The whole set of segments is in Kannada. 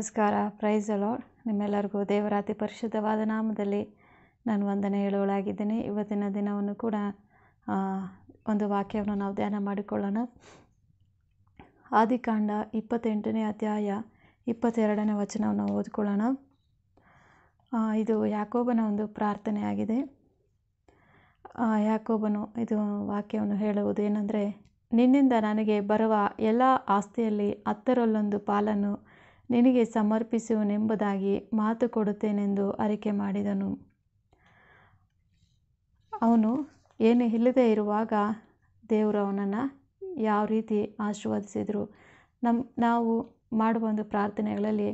ನಮಸ್ಕಾರ ಪ್ರೈಸ್ ಅಲೋಡ್ ನಿಮ್ಮೆಲ್ಲರಿಗೂ ದೇವರಾತಿ ಪರಿಶುದ್ಧವಾದ ನಾಮದಲ್ಲಿ ನಾನು ವಂದನೆ ಹೇಳುವಳಾಗಿದ್ದೇನೆ ಇವತ್ತಿನ ದಿನವನ್ನು ಕೂಡ ಒಂದು ವಾಕ್ಯವನ್ನು ನಾವು ಧ್ಯಾನ ಮಾಡಿಕೊಳ್ಳೋಣ ಆದಿಕಾಂಡ ಇಪ್ಪತ್ತೆಂಟನೇ ಅಧ್ಯಾಯ ಇಪ್ಪತ್ತೆರಡನೇ ವಚನವನ್ನು ಓದ್ಕೊಳ್ಳೋಣ ಇದು ಯಾಕೋಬನ ಒಂದು ಪ್ರಾರ್ಥನೆಯಾಗಿದೆ ಯಾಕೋಬನು ಇದು ವಾಕ್ಯವನ್ನು ಹೇಳುವುದು ಏನಂದರೆ ನಿನ್ನಿಂದ ನನಗೆ ಬರುವ ಎಲ್ಲ ಆಸ್ತಿಯಲ್ಲಿ ಹತ್ತರಲ್ಲೊಂದು ಪಾಲನ್ನು ನಿನಗೆ ಸಮರ್ಪಿಸುವನೆಂಬುದಾಗಿ ಮಾತು ಕೊಡುತ್ತೇನೆಂದು ಅರಿಕೆ ಮಾಡಿದನು ಅವನು ಏನು ಇಲ್ಲದೆ ಇರುವಾಗ ದೇವರು ಅವನನ್ನು ಯಾವ ರೀತಿ ಆಶೀರ್ವದಿಸಿದರು ನಮ್ಮ ನಾವು ಮಾಡುವ ಒಂದು ಪ್ರಾರ್ಥನೆಗಳಲ್ಲಿ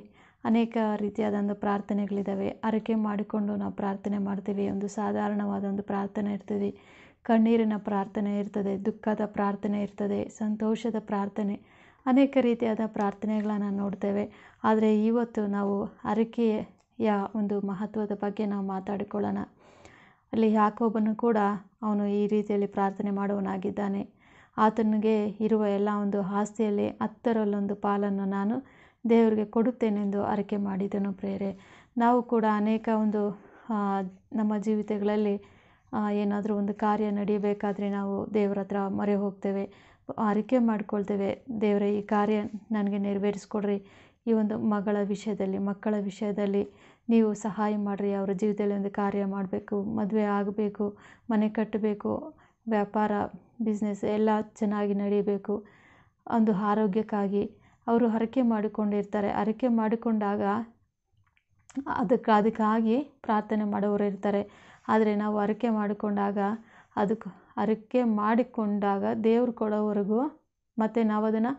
ಅನೇಕ ರೀತಿಯಾದ ಪ್ರಾರ್ಥನೆಗಳಿದ್ದಾವೆ ಅರಕೆ ಮಾಡಿಕೊಂಡು ನಾವು ಪ್ರಾರ್ಥನೆ ಮಾಡ್ತೀವಿ ಒಂದು ಸಾಧಾರಣವಾದ ಒಂದು ಪ್ರಾರ್ಥನೆ ಇರ್ತದೆ ಕಣ್ಣೀರಿನ ಪ್ರಾರ್ಥನೆ ಇರ್ತದೆ ದುಃಖದ ಪ್ರಾರ್ಥನೆ ಇರ್ತದೆ ಸಂತೋಷದ ಪ್ರಾರ್ಥನೆ ಅನೇಕ ರೀತಿಯಾದ ಪ್ರಾರ್ಥನೆಗಳನ್ನು ನೋಡ್ತೇವೆ ಆದರೆ ಇವತ್ತು ನಾವು ಹರಕೆಯ ಒಂದು ಮಹತ್ವದ ಬಗ್ಗೆ ನಾವು ಮಾತಾಡಿಕೊಳ್ಳೋಣ ಅಲ್ಲಿ ಯಾಕೋಬನು ಕೂಡ ಅವನು ಈ ರೀತಿಯಲ್ಲಿ ಪ್ರಾರ್ಥನೆ ಮಾಡುವನಾಗಿದ್ದಾನೆ ಆತನಿಗೆ ಇರುವ ಎಲ್ಲ ಒಂದು ಆಸ್ತಿಯಲ್ಲಿ ಹತ್ತರಲ್ಲೊಂದು ಪಾಲನ್ನು ನಾನು ದೇವರಿಗೆ ಕೊಡುತ್ತೇನೆಂದು ಹರಕೆ ಮಾಡಿದನು ಪ್ರೇರೆ ನಾವು ಕೂಡ ಅನೇಕ ಒಂದು ನಮ್ಮ ಜೀವಿತಗಳಲ್ಲಿ ಏನಾದರೂ ಒಂದು ಕಾರ್ಯ ನಡೆಯಬೇಕಾದ್ರೆ ನಾವು ದೇವರ ಹತ್ರ ಮೊರೆ ಹೋಗ್ತೇವೆ ಹರಕೆ ಮಾಡ್ಕೊಳ್ತೇವೆ ದೇವರೇ ಈ ಕಾರ್ಯ ನನಗೆ ನೆರವೇರಿಸ್ಕೊಡ್ರಿ ಈ ಒಂದು ಮಗಳ ವಿಷಯದಲ್ಲಿ ಮಕ್ಕಳ ವಿಷಯದಲ್ಲಿ ನೀವು ಸಹಾಯ ಮಾಡಿರಿ ಅವರ ಜೀವದಲ್ಲಿ ಒಂದು ಕಾರ್ಯ ಮಾಡಬೇಕು ಮದುವೆ ಆಗಬೇಕು ಮನೆ ಕಟ್ಟಬೇಕು ವ್ಯಾಪಾರ ಬಿಸ್ನೆಸ್ ಎಲ್ಲ ಚೆನ್ನಾಗಿ ನಡೀಬೇಕು ಒಂದು ಆರೋಗ್ಯಕ್ಕಾಗಿ ಅವರು ಹರಕೆ ಮಾಡಿಕೊಂಡಿರ್ತಾರೆ ಹರಕೆ ಮಾಡಿಕೊಂಡಾಗ ಅದಕ್ಕೆ ಅದಕ್ಕಾಗಿ ಪ್ರಾರ್ಥನೆ ಮಾಡೋರು ಇರ್ತಾರೆ ಆದರೆ ನಾವು ಹರಕೆ ಮಾಡಿಕೊಂಡಾಗ ಅದಕ್ಕೆ ಹರಕೆ ಮಾಡಿಕೊಂಡಾಗ ದೇವ್ರು ಕೊಡೋವರೆಗೂ ಮತ್ತು ನಾವು ಅದನ್ನು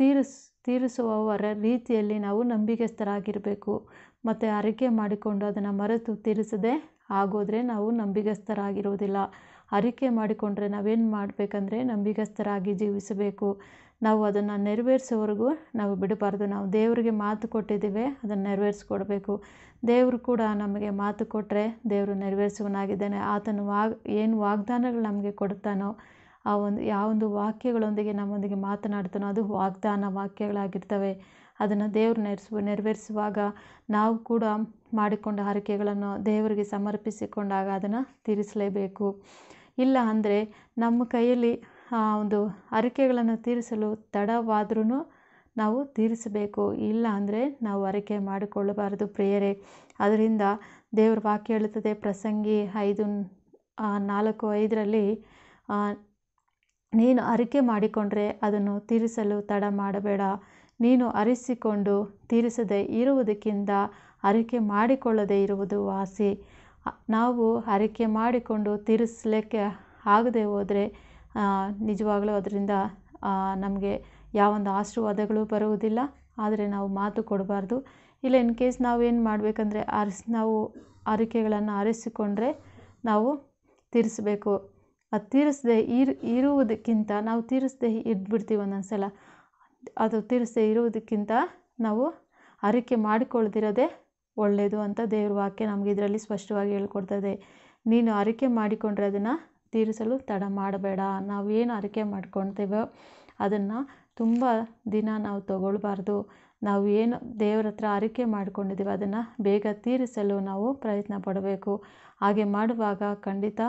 ತೀರಿಸಿ ತೀರಿಸುವವರ ರೀತಿಯಲ್ಲಿ ನಾವು ನಂಬಿಕೆಸ್ಥರಾಗಿರಬೇಕು ಮತ್ತು ಹರಕೆ ಮಾಡಿಕೊಂಡು ಅದನ್ನು ಮರೆತು ತೀರಿಸದೆ ಆಗೋದ್ರೆ ನಾವು ನಂಬಿಕೆಸ್ಥರಾಗಿರೋದಿಲ್ಲ ಅರಿಕೆ ಮಾಡಿಕೊಂಡ್ರೆ ನಾವೇನು ಮಾಡಬೇಕಂದ್ರೆ ನಂಬಿಗಸ್ತರಾಗಿ ಜೀವಿಸಬೇಕು ನಾವು ಅದನ್ನು ನೆರವೇರಿಸೋವರೆಗೂ ನಾವು ಬಿಡಬಾರ್ದು ನಾವು ದೇವರಿಗೆ ಮಾತು ಕೊಟ್ಟಿದ್ದೀವಿ ಅದನ್ನು ನೆರವೇರಿಸ್ಕೊಡ್ಬೇಕು ದೇವರು ಕೂಡ ನಮಗೆ ಮಾತು ಕೊಟ್ಟರೆ ದೇವರು ನೆರವೇರಿಸುವನಾಗಿದ್ದಾನೆ ಆತನು ವಾಗ್ ಏನು ವಾಗ್ದಾನಗಳು ನಮಗೆ ಕೊಡ್ತಾನೋ ಆ ಒಂದು ಯಾವ ಒಂದು ವಾಕ್ಯಗಳೊಂದಿಗೆ ನಮ್ಮೊಂದಿಗೆ ಮಾತನಾಡ್ತಾನೋ ಅದು ವಾಗ್ದಾನ ವಾಕ್ಯಗಳಾಗಿರ್ತವೆ ಅದನ್ನು ದೇವರು ನೆರೆಸುವ ನೆರವೇರಿಸುವಾಗ ನಾವು ಕೂಡ ಮಾಡಿಕೊಂಡ ಹರಕೆಗಳನ್ನು ದೇವರಿಗೆ ಸಮರ್ಪಿಸಿಕೊಂಡಾಗ ಅದನ್ನು ತೀರಿಸಲೇಬೇಕು ಇಲ್ಲ ಅಂದರೆ ನಮ್ಮ ಕೈಯಲ್ಲಿ ಆ ಒಂದು ಹರಕೆಗಳನ್ನು ತೀರಿಸಲು ತಡವಾದ್ರೂ ನಾವು ತೀರಿಸಬೇಕು ಇಲ್ಲ ಅಂದರೆ ನಾವು ಹರಕೆ ಮಾಡಿಕೊಳ್ಳಬಾರದು ಪ್ರಿಯರೇ ಅದರಿಂದ ದೇವರು ವಾಕ್ಯ ಹೇಳುತ್ತದೆ ಪ್ರಸಂಗಿ ಐದು ನಾಲ್ಕು ಐದರಲ್ಲಿ ನೀನು ಅರಿಕೆ ಮಾಡಿಕೊಂಡ್ರೆ ಅದನ್ನು ತೀರಿಸಲು ತಡ ಮಾಡಬೇಡ ನೀನು ಅರಿಸಿಕೊಂಡು ತೀರಿಸದೆ ಇರುವುದಕ್ಕಿಂತ ಅರಿಕೆ ಮಾಡಿಕೊಳ್ಳದೆ ಇರುವುದು ವಾಸಿ ನಾವು ಅರಿಕೆ ಮಾಡಿಕೊಂಡು ತೀರಿಸಲಿಕ್ಕೆ ಆಗದೆ ಹೋದರೆ ನಿಜವಾಗಲೂ ಅದರಿಂದ ನಮಗೆ ಯಾವೊಂದು ಆಶೀರ್ವಾದಗಳು ಬರುವುದಿಲ್ಲ ಆದರೆ ನಾವು ಮಾತು ಕೊಡಬಾರ್ದು ಇಲ್ಲ ಇನ್ ಕೇಸ್ ನಾವು ಏನು ಮಾಡಬೇಕಂದ್ರೆ ಅರಿಸಿ ನಾವು ಅರಿಕೆಗಳನ್ನು ಅರಿಸಿಕೊಂಡ್ರೆ ನಾವು ತೀರಿಸಬೇಕು ಅದು ತೀರಿಸದೆ ಇರು ಇರುವುದಕ್ಕಿಂತ ನಾವು ತೀರಿಸದೆ ಇದ್ಬಿಡ್ತೀವಿ ಒಂದೊಂದು ಸಲ ಅದು ತಿಳಿಸಿ ಇರುವುದಕ್ಕಿಂತ ನಾವು ಅರಿಕೆ ಮಾಡಿಕೊಳ್ಳದಿರೋದೆ ಒಳ್ಳೆಯದು ಅಂತ ದೇವ್ರ ವಾಕ್ಯ ನಮಗೆ ಇದರಲ್ಲಿ ಸ್ಪಷ್ಟವಾಗಿ ಹೇಳ್ಕೊಡ್ತದೆ ನೀನು ಅರಿಕೆ ಮಾಡಿಕೊಂಡ್ರೆ ಅದನ್ನು ತೀರಿಸಲು ತಡ ಮಾಡಬೇಡ ನಾವು ಏನು ಅರಿಕೆ ಮಾಡ್ಕೊಳ್ತೇವೋ ಅದನ್ನು ತುಂಬ ದಿನ ನಾವು ತಗೊಳ್ಬಾರ್ದು ನಾವು ಏನು ದೇವರ ಹತ್ರ ಅರಿಕೆ ಮಾಡ್ಕೊಂಡಿದ್ದೀವಿ ಅದನ್ನು ಬೇಗ ತೀರಿಸಲು ನಾವು ಪ್ರಯತ್ನ ಪಡಬೇಕು ಹಾಗೆ ಮಾಡುವಾಗ ಖಂಡಿತ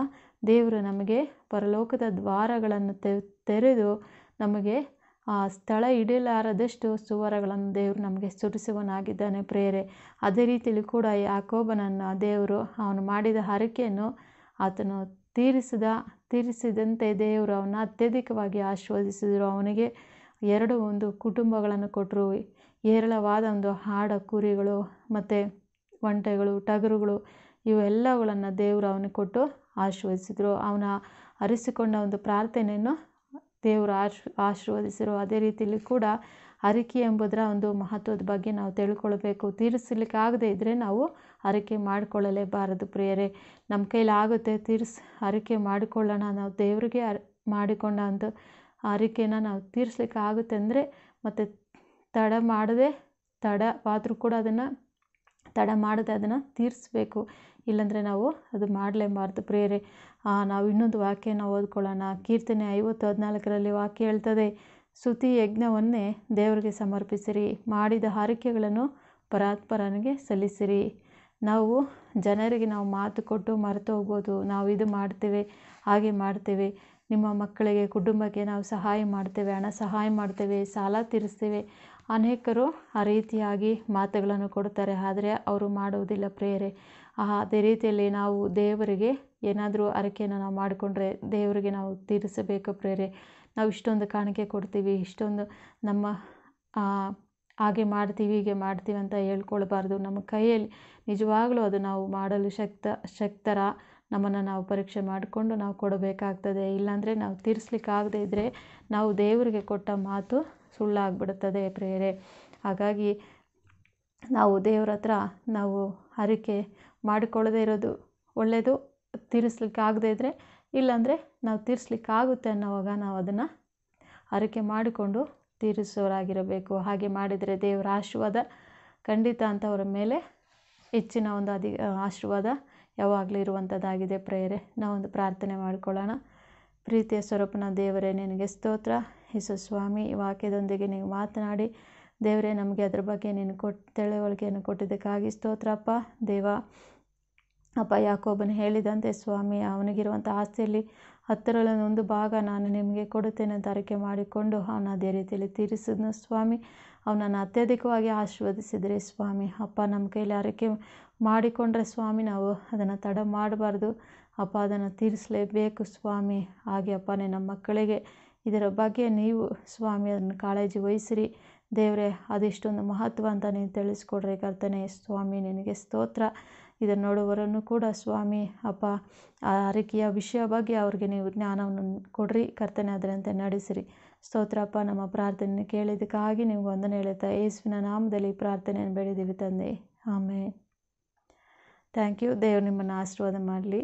ದೇವರು ನಮಗೆ ಪರಲೋಕದ ದ್ವಾರಗಳನ್ನು ತೆರೆದು ನಮಗೆ ಆ ಸ್ಥಳ ಇಡಲಾರದಷ್ಟು ಸುವರಗಳನ್ನು ದೇವರು ನಮಗೆ ಸುರಿಸುವನಾಗಿದ್ದಾನೆ ಪ್ರೇರೆ ಅದೇ ರೀತಿಯಲ್ಲಿ ಕೂಡ ಯಾಕೋಬನನ್ನು ದೇವರು ಅವನು ಮಾಡಿದ ಹರಕೆಯನ್ನು ಆತನು ತೀರಿಸಿದ ತೀರಿಸಿದಂತೆ ದೇವರು ಅವನ ಅತ್ಯಧಿಕವಾಗಿ ಆಶೀರ್ವದಿಸಿದರು ಅವನಿಗೆ ಎರಡು ಒಂದು ಕುಟುಂಬಗಳನ್ನು ಕೊಟ್ಟರು ಹೇರಳವಾದ ಒಂದು ಹಾಡ ಕುರಿಗಳು ಮತ್ತು ಒಂಟೆಗಳು ಟಗರುಗಳು ಇವೆಲ್ಲವುಗಳನ್ನು ದೇವರು ಅವನಿಗೆ ಕೊಟ್ಟು ಆಶ್ವಾದಿಸಿದರು ಅವನ ಅರಿಸಿಕೊಂಡ ಒಂದು ಪ್ರಾರ್ಥನೆಯನ್ನು ದೇವರು ಆಶ್ ಆಶೀರ್ವದಿಸಿರೋ ಅದೇ ರೀತಿಯಲ್ಲಿ ಕೂಡ ಹರಕೆ ಎಂಬುದರ ಒಂದು ಮಹತ್ವದ ಬಗ್ಗೆ ನಾವು ತಿಳ್ಕೊಳ್ಬೇಕು ತೀರಿಸಲಿಕ್ಕೆ ಆಗದೇ ಇದ್ದರೆ ನಾವು ಹರಕೆ ಮಾಡಿಕೊಳ್ಳಲೇಬಾರದು ಪ್ರಿಯರೇ ನಮ್ಮ ಆಗುತ್ತೆ ತೀರಿಸ್ ಹರಕೆ ಮಾಡಿಕೊಳ್ಳೋಣ ನಾವು ದೇವರಿಗೆ ಅರ್ ಮಾಡಿಕೊಂಡ ಒಂದು ಹರಕೆನ ನಾವು ತೀರಿಸ್ಲಿಕ್ಕೆ ಆಗುತ್ತೆ ಅಂದರೆ ಮತ್ತು ತಡ ಮಾಡದೆ ತಡವಾದರೂ ಕೂಡ ಅದನ್ನು ತಡ ಮಾಡದೆ ಅದನ್ನು ತೀರಿಸ್ಬೇಕು ಇಲ್ಲಾಂದರೆ ನಾವು ಅದು ಮಾಡಲೇಬಾರ್ದು ಪ್ರೇರೆ ನಾವು ಇನ್ನೊಂದು ವಾಕ್ಯನ ಓದ್ಕೊಳ್ಳೋಣ ಕೀರ್ತನೆ ಐವತ್ತು ಹದಿನಾಲ್ಕರಲ್ಲಿ ವಾಕ್ಯ ಹೇಳ್ತದೆ ಸ್ತುತಿ ಯಜ್ಞವನ್ನೇ ದೇವರಿಗೆ ಸಮರ್ಪಿಸಿರಿ ಮಾಡಿದ ಹಾರಿಕೆಗಳನ್ನು ಪರಾತ್ಪರನಿಗೆ ಸಲ್ಲಿಸಿರಿ ನಾವು ಜನರಿಗೆ ನಾವು ಮಾತು ಕೊಟ್ಟು ಮರೆತು ಹೋಗ್ಬೋದು ನಾವು ಇದು ಮಾಡ್ತೇವೆ ಹಾಗೆ ಮಾಡ್ತೇವೆ ನಿಮ್ಮ ಮಕ್ಕಳಿಗೆ ಕುಟುಂಬಕ್ಕೆ ನಾವು ಸಹಾಯ ಮಾಡ್ತೇವೆ ಹಣ ಸಹಾಯ ಮಾಡ್ತೇವೆ ಸಾಲ ತೀರಿಸ್ತೇವೆ ಅನೇಕರು ಆ ರೀತಿಯಾಗಿ ಮಾತುಗಳನ್ನು ಕೊಡ್ತಾರೆ ಆದರೆ ಅವರು ಮಾಡುವುದಿಲ್ಲ ಪ್ರೇರೆ ಅದೇ ರೀತಿಯಲ್ಲಿ ನಾವು ದೇವರಿಗೆ ಏನಾದರೂ ಅರಕೆಯನ್ನು ನಾವು ಮಾಡಿಕೊಂಡ್ರೆ ದೇವರಿಗೆ ನಾವು ತೀರಿಸಬೇಕು ಪ್ರೇರೆ ನಾವು ಇಷ್ಟೊಂದು ಕಾಣಿಕೆ ಕೊಡ್ತೀವಿ ಇಷ್ಟೊಂದು ನಮ್ಮ ಹಾಗೆ ಮಾಡ್ತೀವಿ ಹೀಗೆ ಮಾಡ್ತೀವಿ ಅಂತ ಹೇಳ್ಕೊಳ್ಬಾರ್ದು ನಮ್ಮ ಕೈಯಲ್ಲಿ ನಿಜವಾಗ್ಲೂ ಅದು ನಾವು ಮಾಡಲು ಶಕ್ತ ಶಕ್ತರ ನಮ್ಮನ್ನು ನಾವು ಪರೀಕ್ಷೆ ಮಾಡಿಕೊಂಡು ನಾವು ಕೊಡಬೇಕಾಗ್ತದೆ ಇಲ್ಲಾಂದರೆ ನಾವು ತೀರಿಸ್ಲಿಕ್ಕಾಗದೇ ಇದ್ದರೆ ನಾವು ದೇವರಿಗೆ ಕೊಟ್ಟ ಮಾತು ಸುಳ್ಳಾಗ್ಬಿಡುತ್ತದೆ ಪ್ರೇಯರೇ ಹಾಗಾಗಿ ನಾವು ದೇವ್ರ ಹತ್ರ ನಾವು ಹರಕೆ ಮಾಡಿಕೊಳ್ಳದೇ ಇರೋದು ಒಳ್ಳೆಯದು ತೀರಿಸ್ಲಿಕ್ಕೆ ಆಗದೇ ಇದ್ದರೆ ಇಲ್ಲಾಂದರೆ ನಾವು ತೀರಿಸ್ಲಿಕ್ಕೆ ಆಗುತ್ತೆ ಅನ್ನೋವಾಗ ನಾವು ಅದನ್ನು ಹರಕೆ ಮಾಡಿಕೊಂಡು ತೀರಿಸೋರಾಗಿರಬೇಕು ಹಾಗೆ ಮಾಡಿದರೆ ದೇವರ ಆಶೀರ್ವಾದ ಖಂಡಿತ ಅಂಥವ್ರ ಮೇಲೆ ಹೆಚ್ಚಿನ ಒಂದು ಅಧಿ ಆಶೀರ್ವಾದ ಯಾವಾಗಲೂ ಇರುವಂಥದ್ದಾಗಿದೆ ಪ್ರೇಯರೇ ನಾವೊಂದು ಪ್ರಾರ್ಥನೆ ಮಾಡಿಕೊಳ್ಳೋಣ ಪ್ರೀತಿಯ ಸ್ವರೂಪನ ದೇವರೇ ನಿನಗೆ ಸ್ತೋತ್ರ ಯೇಸು ಸ್ವಾಮಿ ವಾಕ್ಯದೊಂದಿಗೆ ನೀವು ಮಾತನಾಡಿ ದೇವರೇ ನಮಗೆ ಅದರ ಬಗ್ಗೆ ನೀನು ಕೊಟ್ಟು ತಿಳುವಳಿಕೆಯನ್ನು ಕೊಟ್ಟಿದ್ದಕ್ಕಾಗಿ ಸ್ತೋತ್ರಪ್ಪ ದೇವ ಅಪ್ಪ ಯಾಕೋಬ್ಬನು ಹೇಳಿದಂತೆ ಸ್ವಾಮಿ ಅವನಿಗಿರುವಂಥ ಆಸ್ತಿಯಲ್ಲಿ ಹತ್ತರಲ್ಲೊಂದು ಒಂದು ಭಾಗ ನಾನು ನಿಮಗೆ ಕೊಡುತ್ತೇನೆ ಅಂತ ಅರಿಕೆ ಮಾಡಿಕೊಂಡು ಅವನು ಅದೇ ರೀತಿಯಲ್ಲಿ ತೀರಿಸಿದ್ನ ಸ್ವಾಮಿ ಅವನನ್ನು ಅತ್ಯಧಿಕವಾಗಿ ಆಶೀರ್ವದಿಸಿದರೆ ಸ್ವಾಮಿ ಅಪ್ಪ ನಮ್ಮ ಕೈಯಲ್ಲಿ ಅರಿಕೆ ಮಾಡಿಕೊಂಡ್ರೆ ಸ್ವಾಮಿ ನಾವು ಅದನ್ನು ತಡ ಮಾಡಬಾರ್ದು ಅಪ್ಪ ಅದನ್ನು ತೀರಿಸಲೇಬೇಕು ಸ್ವಾಮಿ ಹಾಗೆ ಅಪ್ಪನೇ ನಮ್ಮ ಮಕ್ಕಳಿಗೆ ಇದರ ಬಗ್ಗೆ ನೀವು ಸ್ವಾಮಿ ಅದನ್ನು ಕಾಳಜಿ ವಹಿಸಿರಿ ದೇವರೇ ಅದೆಷ್ಟೊಂದು ಮಹತ್ವ ಅಂತ ನೀನು ತಿಳಿಸ್ಕೊಡ್ರಿ ಕರ್ತನೆ ಸ್ವಾಮಿ ನಿನಗೆ ಸ್ತೋತ್ರ ಇದನ್ನು ನೋಡುವವರನ್ನು ಕೂಡ ಸ್ವಾಮಿ ಅಪ್ಪ ಆ ಅರಿಕೆಯ ವಿಷಯ ಬಗ್ಗೆ ಅವ್ರಿಗೆ ನೀವು ಜ್ಞಾನವನ್ನು ಕೊಡ್ರಿ ಕರ್ತನೆ ಅದರಂತೆ ನಡೆಸಿರಿ ಸ್ತೋತ್ರಪ್ಪ ನಮ್ಮ ಪ್ರಾರ್ಥನೆ ಕೇಳಿದ್ದಕ್ಕಾಗಿ ನೀವು ವಂದನೆ ಹೇಳುತ್ತಾ ಯೇಸುವಿನ ನಾಮದಲ್ಲಿ ಪ್ರಾರ್ಥನೆಯನ್ನು ಬೆಳೆದೀವಿ ತಂದೆ ಆಮೇಲೆ ಥ್ಯಾಂಕ್ ಯು ದೇವ್ರು ನಿಮ್ಮನ್ನು ಆಶೀರ್ವಾದ ಮಾಡಲಿ